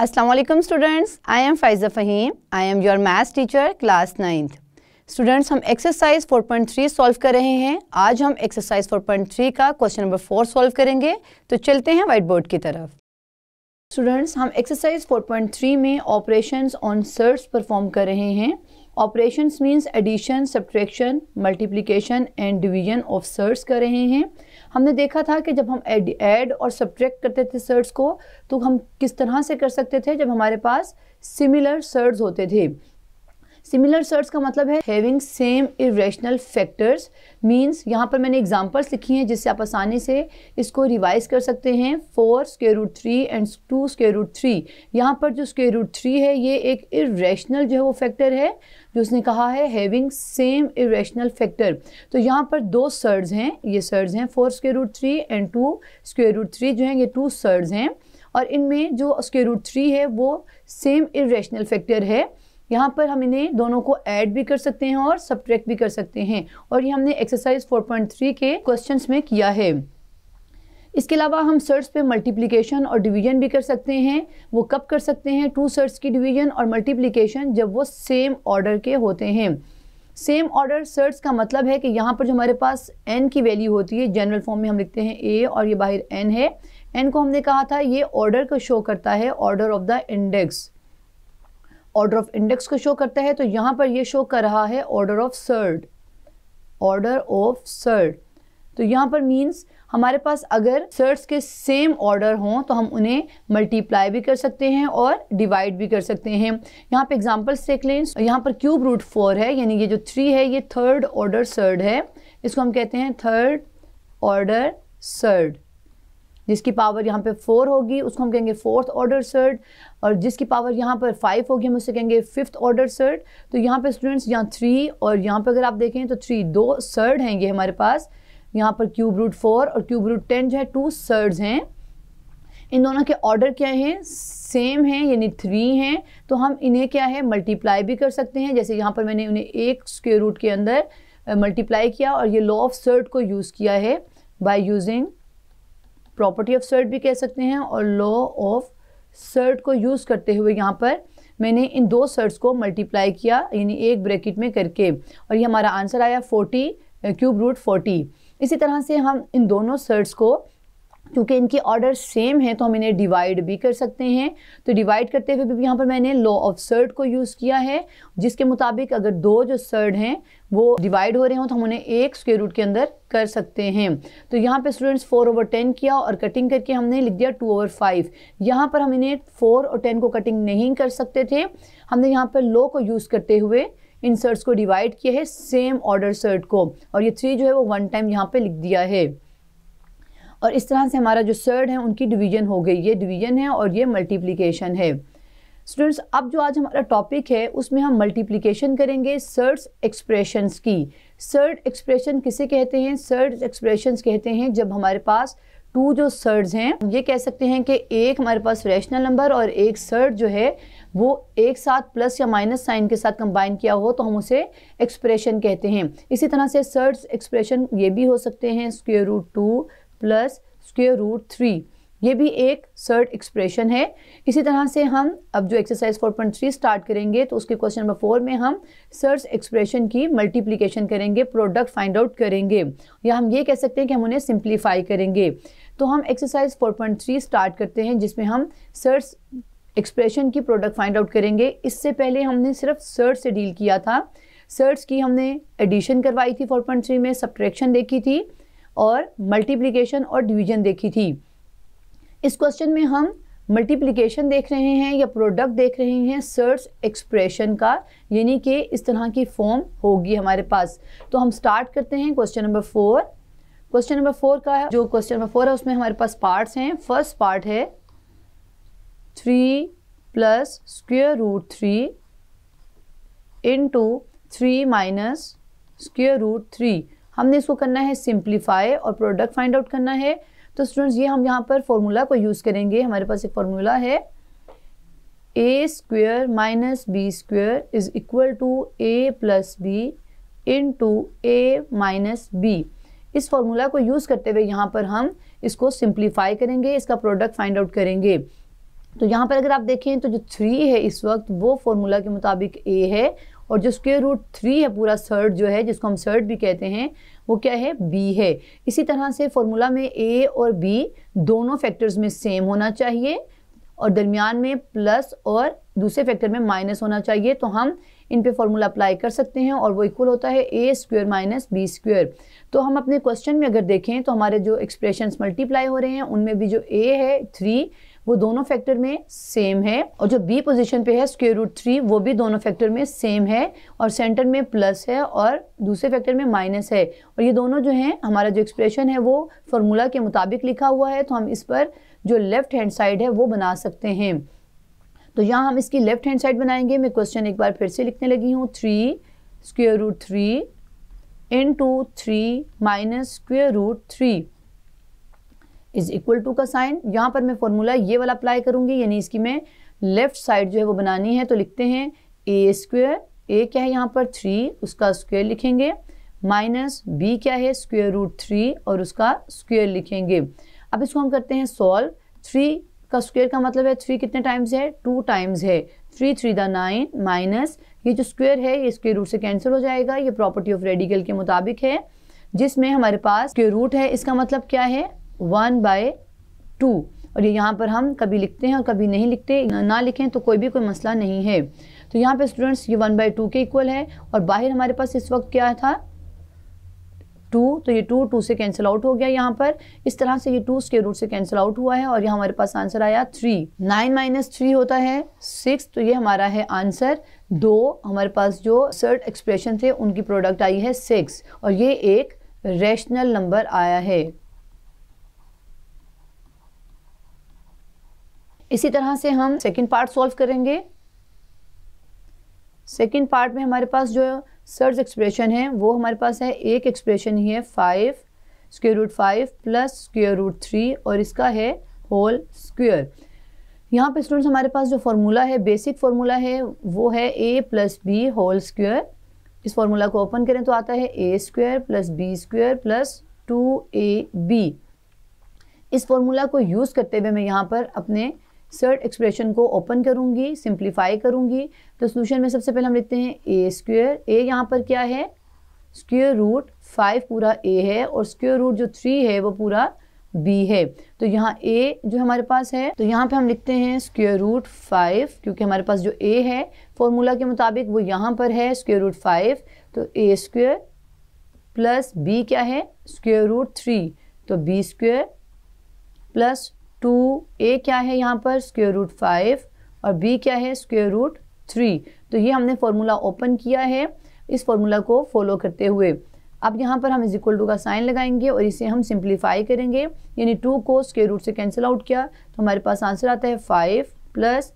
Aslam students I am Faiza Faheem I am your maths teacher class ninth students हम exercise 4.3 solve कर रहे हैं आज हम एक्सरसाइज 4.3 का क्वेश्चन नंबर फोर सॉल्व करेंगे तो चलते हैं वाइट बोर्ड की तरफ स्टूडेंट्स हम एक्सरसाइज 4.3 में ऑपरेशंस ऑन सर्ट्स परफॉर्म कर रहे हैं operations means addition subtraction multiplication and division of surds कर रहे हैं हमने देखा था कि जब हम एड और सब्ट्रैक्ट करते थे सर्ट्स को तो हम किस तरह से कर सकते थे जब हमारे पास सिमिलर सर्ट्स होते थे सिमिलर सर्ट्स का मतलब है having same irrational factors means यहाँ पर मैंने एग्जांपल्स लिखी हैं जिससे आप आसानी से इसको रिवाइज कर सकते हैं four square root three and two square root three यहाँ पर जो स्केयर रूट थ्री है ये एक इेशनल जो है वो फैक्टर है जो उसने कहा है हैविंग सेम इेशनल फैक्टर तो यहाँ पर दो सर्ड्स हैं ये सर्ड्स हैं four square root three and two square root three जो हैं ये टू सर्ड्स हैं और इनमें जो स्केयर रूट थ्री है वो सेम इेशनल फैक्टर है यहाँ पर हम इन्हें दोनों को ऐड भी कर सकते हैं और सब्ट्रैक्ट भी कर सकते हैं और ये हमने एक्सरसाइज 4.3 के क्वेश्चंस में किया है इसके अलावा हम सर्च पे मल्टीप्लिकेशन और डिवीजन भी कर सकते हैं वो कब कर सकते हैं टू सर्च की डिवीजन और मल्टीप्लिकेशन जब वो सेम ऑर्डर के होते हैं सेम ऑर्डर सर्च का मतलब है कि यहाँ पर जो हमारे पास एन की वैल्यू होती है जनरल फॉर्म में हम लिखते हैं ए और ये बाहर एन है एन को हमने कहा था ये ऑर्डर को शो करता है order of the index order of index को शो करता है तो यहाँ पर ये शो कर रहा है order of surd order of surd तो यहाँ पर मीन्स हमारे पास अगर सर्ड्स के सेम ऑर्डर हों तो हम उन्हें मल्टीप्लाई भी कर सकते हैं और डिवाइड भी कर सकते हैं यहाँ पे एग्जांपल्स देख लें यहाँ पर क्यूब रूट फोर है यानी ये जो थ्री है ये थर्ड ऑर्डर सर्ड है इसको हम कहते हैं थर्ड ऑर्डर सर्ड जिसकी पावर यहाँ पे फोर होगी उसको हम कहेंगे फोर्थ ऑर्डर सर्ट और जिसकी पावर यहाँ पर फाइव होगी हम उसे कहेंगे फिफ्थ ऑर्डर सर्ट तो यहाँ पे स्टूडेंट्स यहाँ थ्री और यहाँ पर अगर आप देखें तो थ्री दो सर्ड हैं ये हमारे पास यहाँ पर क्यूब रूट फोर और क्यूब रूट टेन जो है टू सर्ड्स हैं इन दोनों के ऑर्डर क्या हैं सेम हैं यानी थ्री हैं तो हम इन्हें क्या है मल्टीप्लाई भी कर सकते हैं जैसे यहाँ पर मैंने उन्हें एक स्क्वेयर रूट के अंदर मल्टीप्लाई किया और ये लॉ ऑफ सर्ट को यूज़ किया है by using property of surd भी कह सकते हैं और लॉ ऑफ सर्ट को यूज़ करते हुए यहाँ पर मैंने इन दो सर्ट्स को मल्टीप्लाई किया यानी एक ब्रैकेट में करके और ये हमारा आंसर आया फोर्टी क्यूब रूट फोर्टी इसी तरह से हम इन दोनों सर्ट्स को क्योंकि इनके ऑर्डर सेम है तो हम इन्हें डिवाइड भी कर सकते हैं तो डिवाइड करते हुए भी यहाँ पर मैंने लॉ ऑफ सर्ड को यूज़ किया है जिसके मुताबिक अगर दो जो सर्ड हैं वो डिवाइड हो रहे हों तो हम उन्हें एक स्क्वेयर रूट के अंदर कर सकते हैं तो यहाँ पे स्टूडेंट्स फोर ओवर टेन किया और कटिंग करके हमने लिख दिया टू ओवर फाइव यहाँ पर हम इन्हें फोर और टेन को कटिंग नहीं कर सकते थे हमने यहाँ पर लो को यूज़ करते हुए इन सर्ट्स को डिवाइड किया है सेम ऑर्डर सर्ट को और ये थ्री जो है वो वन टाइम यहाँ पर लिख दिया है और इस तरह से हमारा जो सर्ड है उनकी डिवीजन हो गई ये डिवीजन है और ये मल्टीप्लिकेशन है स्टूडेंट्स अब जो आज हमारा टॉपिक है उसमें हम मल्टीप्लिकेशन करेंगे सर्ड्स एक्सप्रेशंस की सर्ड एक्सप्रेशन किसे कहते हैं सर्ड एक्सप्रेशंस कहते हैं जब हमारे पास टू जो सर्ड्स हैं ये कह सकते हैं कि एक हमारे पास रैशनल नंबर और एक सर्ड जो है वो एक साथ प्लस या माइनस साइन के साथ कंबाइन किया हो तो हम उसे एक्सप्रेशन कहते हैं इसी तरह से सर्ड्स एक्सप्रेशन ये भी हो सकते हैं square root two plus square root three ये भी एक सर्ट एक्सप्रेशन है इसी तरह से हम अब जो एक्सरसाइज 4.3 स्टार्ट करेंगे तो उसके क्वेश्चन नंबर फोर में हम सर्ट एक्सप्रेशन की मल्टीप्लिकेशन करेंगे प्रोडक्ट फाइंड आउट करेंगे या हम ये कह सकते हैं कि हम उन्हें सिंप्लीफाई करेंगे तो हम एक्सरसाइज 4.3 स्टार्ट करते हैं जिसमें हम सर्ट एक्सप्रेशन की प्रोडक्ट फाइंड आउट करेंगे इससे पहले हमने सिर्फ सर्ट से डील किया था सर्ट्स की हमने एडिशन करवाई थी 4.3 में सब्ट्रैक्शन देखी थी और मल्टीप्लिकेशन और डिवीजन देखी थी इस क्वेश्चन में हम मल्टीप्लिकेशन देख रहे हैं या प्रोडक्ट देख रहे हैं सर्च एक्सप्रेशन का यानी कि इस तरह की फॉर्म होगी हमारे पास तो हम स्टार्ट करते हैं question number four question number four का है जो क्वेश्चन नंबर फोर है उसमें हमारे पास पार्ट्स हैं फर्स्ट पार्ट है three plus square root three into three minus square root three हमने इसको करना है सिंप्लीफाई और प्रोडक्ट फाइंड आउट करना है तो स्टूडेंट्स ये हम यहाँ पर फॉर्मूला को यूज़ करेंगे हमारे पास एक फॉर्मूला है A square minus B square is equal to A plus B into A minus B इस फॉर्मूला को यूज़ करते हुए यहाँ पर हम इसको सिंप्लीफाई करेंगे इसका प्रोडक्ट फाइंड आउट करेंगे तो यहाँ पर अगर आप देखें तो जो थ्री है इस वक्त वो फॉर्मूला के मुताबिक ए है और जो स्क्वेयर रूट थ्री है पूरा सर्ट जो है जिसको हम सर्ट भी कहते हैं वो क्या है बी है इसी तरह से फॉर्मूला में ए और बी दोनों फैक्टर्स में सेम होना चाहिए और दरमियान में प्लस और दूसरे फैक्टर में माइनस होना चाहिए तो हम इन पे फार्मूला अप्लाई कर सकते हैं और वो इक्वल होता है A square minus B square तो हम अपने क्वेश्चन में अगर देखें तो हमारे जो एक्सप्रेशंस मल्टीप्लाई हो रहे हैं उनमें भी जो ए है थ्री वो दोनों फैक्टर में सेम है और जो बी पोजीशन पे है स्क्वेयर रूट थ्री वो भी दोनों फैक्टर में सेम है और सेंटर में प्लस है और दूसरे फैक्टर में माइनस है और ये दोनों जो हैं हमारा जो एक्सप्रेशन है वो फॉर्मूला के मुताबिक लिखा हुआ है तो हम इस पर जो लेफ्ट हैंड साइड है वो बना सकते हैं तो यहाँ हम इसकी लेफ्ट हैंड साइड बनाएंगे मैं क्वेश्चन एक बार फिर से लिखने लगी हूँ three square root three into three minus square root three is equal to का साइन यहाँ पर मैं फॉर्मूला ये वाला अप्लाई करूंगी यानी इसकी मैं लेफ्ट साइड जो है वो बनानी है तो लिखते हैं ए स्क्वेयर ए क्या है यहाँ पर थ्री उसका स्क्वेयर लिखेंगे माइनस बी क्या है स्क्वेयर रूट थ्री और उसका स्क्वेयर लिखेंगे अब इसको हम करते हैं सॉल्व थ्री का स्क्वेयर का मतलब है थ्री कितने टाइम्स है टू टाइम्स है three three the nine minus ये जो स्क्वेयर है ये स्क्वेयर रूट से कैंसिल हो जाएगा ये प्रॉपर्टी ऑफ रेडिकल के मुताबिक है जिसमें हमारे पास स्क्वेयर रूट है इसका मतलब क्या है वन बाय टू और ये यहाँ पर हम कभी लिखते हैं और कभी नहीं लिखते ना लिखें तो कोई भी कोई मसला नहीं है तो यहाँ पे स्टूडेंट्स ये वन बाई टू के इक्वल है और बाहर हमारे पास इस वक्त क्या था टू तो ये टू टू से कैंसिल आउट हो गया यहाँ पर इस तरह से ये टू स्केयर रूट से कैंसिल आउट हुआ है और ये हमारे पास आंसर आया थ्री नाइन माइनस थ्री होता है सिक्स तो ये हमारा है आंसर दो हमारे पास जो सर्ट एक्सप्रेशन थे उनकी प्रोडक्ट आई है सिक्स और ये एक रेशनल नंबर आया है इसी तरह से हम सेकेंड पार्ट सॉल्व करेंगे सेकेंड पार्ट में हमारे पास जो सर्च एक्सप्रेशन है वो हमारे पास है एक एक्सप्रेशन ही है five square root five plus square root three और इसका है होल स्क्र यहाँ पे स्टूडेंट्स हमारे पास जो फार्मूला है बेसिक फार्मूला है वो है A plus B whole square इस फार्मूला को ओपन करें तो आता है A square plus B square plus two A B इस फार्मूला को यूज़ करते हुए मैं यहाँ पर अपने सर्ट एक्सप्रेशन को ओपन करूंगी सिंप्लीफाई करूंगी तो सोल्यूशन में सबसे पहले हम लिखते हैं ए स्क्वेयर ए यहाँ पर क्या है स्क्र रूट फाइव पूरा ए है और स्क्र रूट जो थ्री है वो पूरा बी है तो यहाँ ए जो हमारे पास है तो यहाँ पे हम लिखते हैं स्क्वेयर रूट फाइव क्योंकि हमारे पास जो ए है फॉर्मूला के मुताबिक वो यहाँ पर है स्क्वेयर रूट फाइव तो ए स्क्र प्लस बी क्या है स्क्वेयर रूट थ्री तो B square plus two A क्या है यहाँ पर स्क्वेयर रूट फाइव और बी क्या है स्क्वेयर रूट थ्री तो ये हमने फॉर्मूला ओपन किया है इस फॉर्मूला को फॉलो करते हुए अब यहाँ पर हम इज इक्वल टू का साइन लगाएंगे और इसे हम सिंप्लीफाई करेंगे यानी टू को स्क्वेयर रूट से कैंसिल आउट किया तो हमारे पास आंसर आता है फाइव प्लस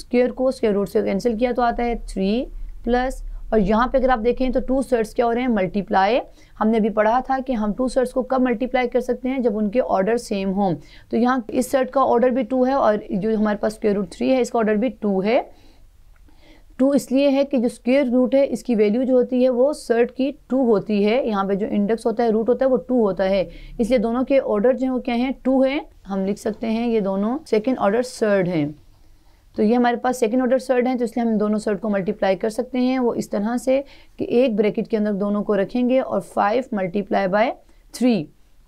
स्क्वेयर को स्क्वेयर रूट से कैंसिल किया तो आता है थ्री प्लस और यहाँ पे अगर आप देखें तो टू सेट्स क्या हो रहे हैं मल्टीप्लाई हमने अभी पढ़ा था कि हम टू सेट्स को कब मल्टीप्लाई कर सकते हैं जब उनके ऑर्डर सेम हों तो यहाँ इस सेट का ऑर्डर भी टू है और जो हमारे पास स्क्वेयर रूट थ्री है इसका ऑर्डर भी टू है टू इसलिए है कि जो स्क्वेयर रूट है इसकी वैल्यू जो होती है वो सर्ट की टू होती है यहाँ पे जो इंडेक्स होता है रूट होता है वो टू होता है इसलिए दोनों के ऑर्डर जो है वो क्या हैं टू है हम लिख सकते हैं ये दोनों सेकेंड ऑर्डर सर्ड हैं तो ये हमारे पास सेकेंड ऑर्डर सर्ड हैं तो इसलिए हम दोनों सर्ड को मल्टीप्लाई कर सकते हैं वो इस तरह से कि एक ब्रैकेट के अंदर दोनों को रखेंगे और फाइव मल्टीप्लाई बाय थ्री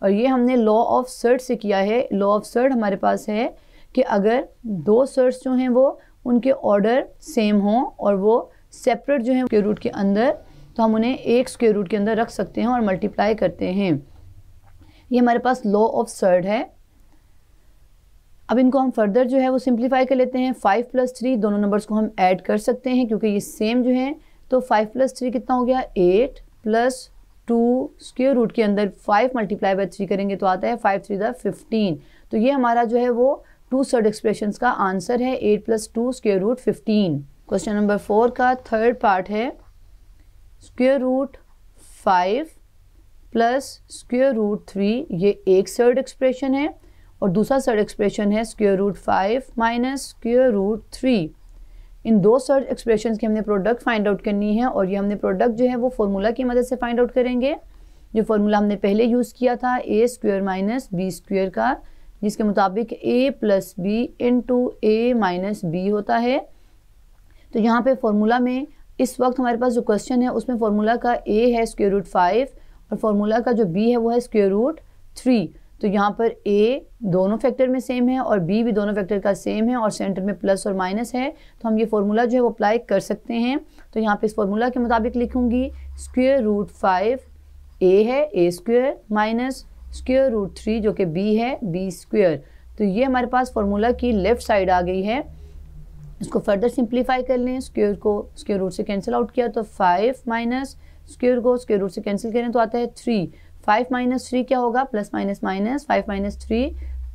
और ये हमने लॉ ऑफ सर्ड से किया है लॉ ऑफ सर्ड हमारे पास है कि अगर दो सर्ड्स जो हैं वो उनके ऑर्डर सेम हों और वो सेपरेट जो हैं के रूट के अंदर तो हम उन्हें एक स्क्वेयर रूट के अंदर रख सकते हैं और मल्टीप्लाई करते हैं ये हमारे पास लॉ ऑफ सर्ड है अब इनको हम फर्दर जो है वो सिंप्लीफाई कर लेते हैं फाइव प्लस थ्री दोनों नंबर्स को हम ऐड कर सकते हैं क्योंकि ये सेम जो है तो फाइव प्लस थ्री कितना हो गया eight plus two square root के अंदर फाइव मल्टीप्लाई बाई थ्री करेंगे तो आता है फाइव थ्री ज़ा फिफ्टीन तो ये हमारा जो है वो टू सर्ड एक्सप्रेशन का आंसर है eight plus two square root fifteen question number four का थर्ड पार्ट है square root five plus square root three ये एक सर्ड एक्सप्रेशन है और दूसरा सर्ट एक्सप्रेशन है square root five minus square root three इन दो सर्च एक्सप्रेशन की हमने प्रोडक्ट फाइंड आउट करनी है और ये हमने प्रोडक्ट जो है वो फार्मूला की मदद से फाइंड आउट करेंगे जो फार्मूला हमने पहले यूज़ किया था A square minus B square का जिसके मुताबिक A plus B into A minus B होता है तो यहाँ पे फार्मूला में इस वक्त हमारे पास जो क्वेश्चन है उसमें फार्मूला का ए है स्क्र रूट फाइव और फार्मूला का जो बी है वो है स्क्र रूट थ्री तो यहाँ पर ए दोनों फैक्टर में सेम है और बी भी दोनों फैक्टर का सेम है और सेंटर में प्लस और माइनस है तो हम ये फार्मूला जो है वो अप्लाई कर सकते हैं तो यहाँ पे इस फार्मूला के मुताबिक लिखूंगी स्क्वेयर रूट फाइव ए है A square minus square root three जो कि बी है बी स्क्वेयर तो ये हमारे पास फार्मूला की लेफ़्ट साइड आ गई है इसको फर्दर सिंप्लीफाई कर लें स्क्वेयर को स्क्वेयर रूट से कैंसिल आउट किया तो फाइव माइनस स्क्वेयर को स्क्वेयर रूट से कैंसिल करें तो आता है थ्री फाइव माइनस थ्री क्या होगा plus minus minus five minus three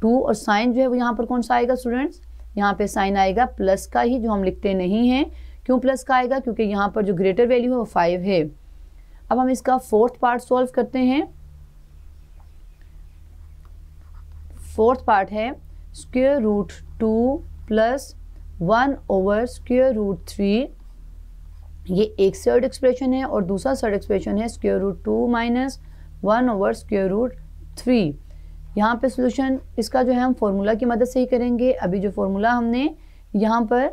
two और साइन जो है वो यहाँ पर कौन सा आएगा स्टूडेंट्स यहाँ पे साइन आएगा प्लस का ही जो हम लिखते नहीं हैं क्यों प्लस का आएगा क्योंकि यहाँ पर जो ग्रेटर वैल्यू है वो फाइव है अब हम इसका फोर्थ पार्ट सॉल्व करते हैं फोर्थ पार्ट है square root two plus one over square root three ये एक सर्ड एक्सप्रेशन है और दूसरा सर्ड एक्सप्रेशन है square root two minus one over square root three यहाँ पे सोल्यूशन इसका जो है हम फॉर्मूला की मदद से ही करेंगे अभी जो फॉर्मूला हमने यहाँ पर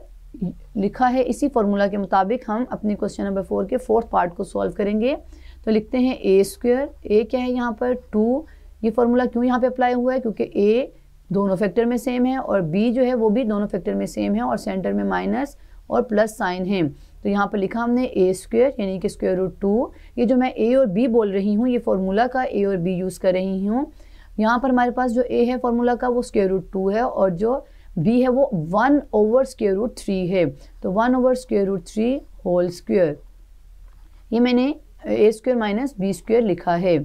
लिखा है इसी फॉर्मूला के मुताबिक हम अपने क्वेश्चन नंबर फोर के फोर्थ पार्ट को सॉल्व करेंगे तो लिखते हैं ए स्क्वेयर ए क्या है यहाँ पर टू ये फॉर्मूला क्यों यहाँ पे अप्लाई हुआ है क्योंकि ए दोनों फैक्टर में सेम है और बी जो है वो भी दोनों फैक्टर में सेम है और सेंटर में माइनस और प्लस साइन है तो यहाँ पर लिखा हमने ए स्क्वेयर यानी कि स्क्वेयर रूट टू ये जो मैं ए और बी बोल रही हूँ ये फार्मूला का ए और बी यूज़ कर रही हूँ यहाँ पर हमारे पास जो ए है फार्मूला का वो स्क्वेयर रूट टू है और जो बी है वो one over square root three है तो one over square root three whole square ये मैंने A square minus B square लिखा है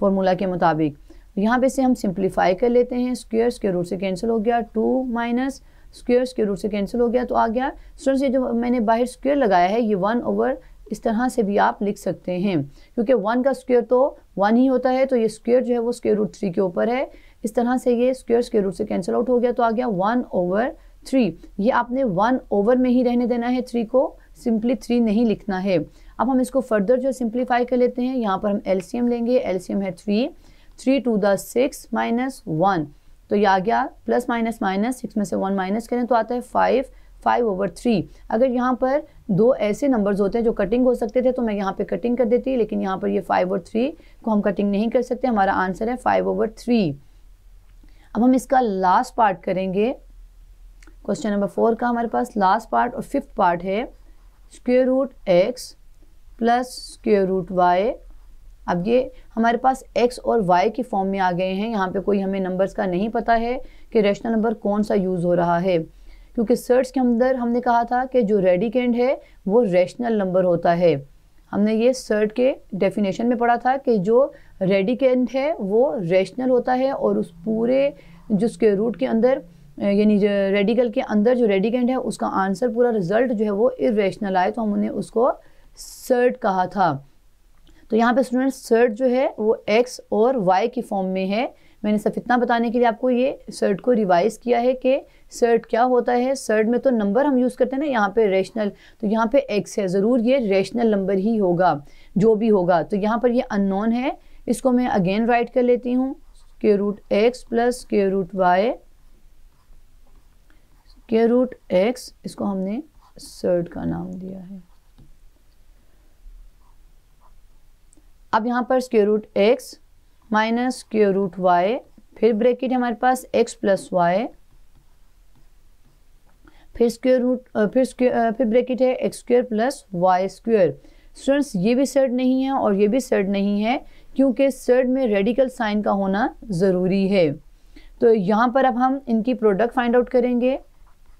फार्मूला के मुताबिक यहाँ पे से हम सिंप्लीफाई कर लेते हैं स्क्वेयर स्क्वेयर रूट से कैंसिल हो गया two minus square square root से कैंसिल हो गया तो आ गया स्टूडेंट्स ये जो मैंने बाहर स्क्वेयर लगाया है ये वन ओवर इस तरह से भी आप लिख सकते हैं क्योंकि वन का स्क्वेयर तो वन ही होता है तो ये स्क्वेयर जो है वो स्क्वेयर रूट थ्री के ऊपर है इस तरह से ये स्क्वेयर स्क्वेयर रूट से कैंसिल आउट हो गया तो आ गया वन ओवर थ्री ये आपने वन ओवर में ही रहने देना है थ्री को सिंपली थ्री नहीं लिखना है अब हम इसको फर्दर जो सिंप्लीफाई कर लेते हैं यहाँ पर हम एल्सीयम लेंगे एलसीएम है three three two the six minus one तो ये आ गया प्लस माइनस माइनस सिक्स में से वन माइनस करें तो आता है फाइव फाइव ओवर थ्री अगर यहाँ पर दो ऐसे नंबर्स होते हैं जो कटिंग हो सकते थे तो मैं यहाँ पे कटिंग कर देती लेकिन यहाँ पर ये फाइव ओवर थ्री को हम कटिंग नहीं कर सकते हमारा आंसर है फाइव ओवर थ्री अब हम इसका लास्ट पार्ट करेंगे क्वेश्चन नंबर फोर का हमारे पास लास्ट पार्ट और फिफ्थ पार्ट है square root X plus square root Y अब ये हमारे पास x और y की फॉर्म में आ गए हैं यहाँ पे कोई हमें नंबर्स का नहीं पता है कि रेशनल नंबर कौन सा यूज़ हो रहा है क्योंकि सर्च के अंदर हमने कहा था कि जो रेडिकेंड है वो रेशनल नंबर होता है हमने ये सर्ट के डेफिनेशन में पढ़ा था कि जो रेडिकेंट है वो रेशनल होता है और उस पूरे जिसके रूट के अंदर यानी जो रेडिकल के अंदर जो रेडिकेंड है उसका आंसर पूरा रिजल्ट जो है वो इरेशनल आए तो हमने उसको सर्ट कहा था तो यहाँ पे स्टूडेंट्स सर्ट जो है वो एक्स और वाई की फॉर्म में है मैंने सिर्फ इतना बताने के लिए आपको ये सर्ट को रिवाइज किया है कि सर्ट क्या होता है सर्ट में तो नंबर हम यूज़ करते हैं ना यहाँ पे रेशनल तो यहाँ पे एक्स है ज़रूर ये रेशनल नंबर ही होगा जो भी होगा तो यहाँ पर ये अननोन है इसको मैं अगेन राइट कर लेती हूँ के रूट एक्स प्लस के रूट वाई के रूट एक्स इसको हमने सर्ट का नाम दिया है अब यहाँ पर square root x minus square root y फिर ब्रैकेट हमारे पास एक्स प्लस वाई फिर स्क्योर रूट फिर स्क्योर फिर ब्रैकेट है x square plus y square students ये भी सर्ड नहीं है और ये भी सर्ड नहीं है क्योंकि सर्ड में रेडिकल साइन का होना ज़रूरी है तो यहाँ पर अब हम इनकी प्रोडक्ट फाइंड आउट करेंगे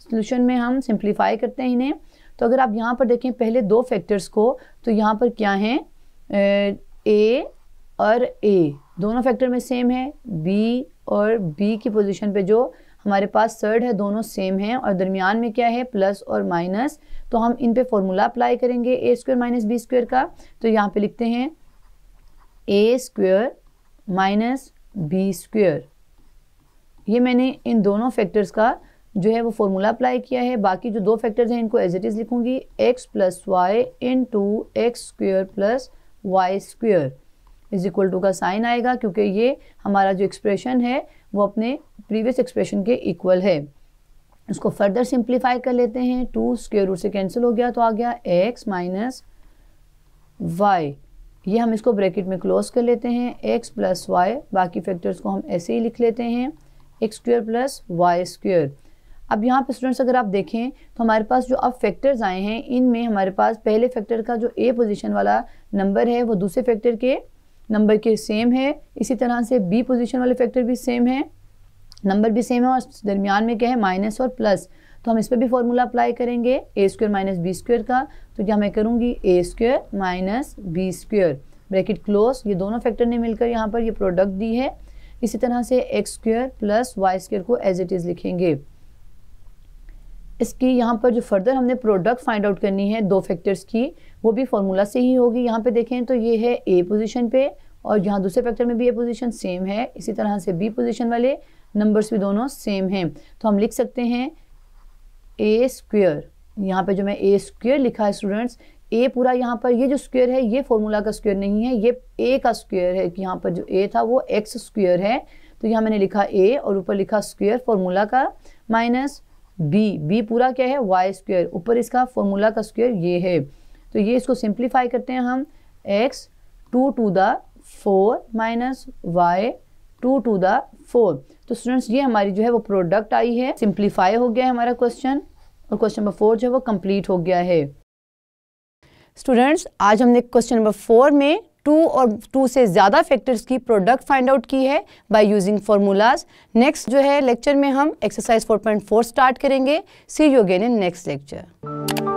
सोल्यूशन में हम सिंप्लीफाई करते हैं इन्हें तो अगर आप यहाँ पर देखें पहले दो फैक्टर्स को तो यहाँ पर क्या हैं ए और ए दोनों फैक्टर में सेम है बी और बी की पोजीशन पे जो हमारे पास थर्ड है दोनों सेम हैं और दरमियान में क्या है प्लस और माइनस तो हम इन पे फॉर्मूला अप्लाई करेंगे a square minus b square का तो यहाँ पे लिखते हैं a square minus b square ये मैंने इन दोनों फैक्टर्स का जो है वो फॉर्मूला अप्लाई किया है बाकी जो दो फैक्टर्स हैं इनको एज इट इज़ लिखूंगी x plus y into x square plus y square is equal to का साइन आएगा क्योंकि ये हमारा जो एक्सप्रेशन है वो अपने प्रीवियस एक्सप्रेशन के इक्वल है इसको फर्दर सिंप्लीफाई कर लेते हैं टू स्क्वेयर रूट से कैंसिल हो गया तो आ गया एक्स माइनस वाई ये हम इसको ब्रैकेट में क्लोज कर लेते हैं एक्स प्लस वाई बाकी फैक्टर्स को हम ऐसे ही लिख लेते हैं x square plus y square अब यहाँ पे स्टूडेंट्स अगर आप देखें तो हमारे पास जो अब फैक्टर्स आए हैं इनमें हमारे पास पहले फैक्टर का जो ए पोजीशन वाला नंबर है वो दूसरे फैक्टर के नंबर के सेम है इसी तरह से बी पोजीशन वाले फैक्टर भी सेम है नंबर भी सेम है और दरमियान में क्या है माइनस और प्लस तो हम इस पर भी फॉर्मूला अप्लाई करेंगे a square minus B square का तो क्या मैं करूँगी a square minus B square bracket close ये दोनों फैक्टर ने मिलकर यहाँ पर ये प्रोडक्ट दी है इसी तरह से x square plus y square को एज इट इज़ लिखेंगे इसकी यहाँ पर जो फर्दर हमने प्रोडक्ट फाइंड आउट करनी है दो फैक्टर्स की वो भी फार्मूला से ही होगी यहाँ पे देखें तो ये है ए पोजीशन पे और यहाँ दूसरे फैक्टर में भी ए पोजीशन सेम है इसी तरह से बी पोजीशन वाले नंबर्स भी दोनों सेम हैं तो हम लिख सकते हैं ए स्क्वेयर यहाँ पर जो मैं ए स्क्वेयर लिखा है स्टूडेंट्स ए पूरा यहाँ पर ये जो स्क्वेयर है ये फॉर्मूला का स्क्वेयर नहीं है ये ए का स्क्वेयर है कि यहाँ पर जो ए था वो एक्स स्क्वेयर है तो यहाँ मैंने लिखा ए और ऊपर लिखा स्क्वेयर फॉर्मूला का माइनस बी बी पूरा क्या है वाई स्क्वेयर ऊपर इसका फॉर्मूला का स्क्वेयर ये है तो ये इसको सिंप्लीफाई करते हैं हम x two to the four minus y two to the four तो स्टूडेंट्स ये हमारी जो है वो प्रोडक्ट आई है सिंप्लीफाई हो गया है हमारा क्वेश्चन और क्वेश्चन नंबर फोर जो है वो कंप्लीट हो गया है स्टूडेंट्स आज हमने क्वेश्चन नंबर फोर में टू और टू से ज़्यादा फैक्टर्स की प्रोडक्ट फाइंड आउट की है बाय यूजिंग फार्मूलाज नेक्स्ट जो है लेक्चर में हम एक्सरसाइज 4.4 स्टार्ट करेंगे see you again in next lecture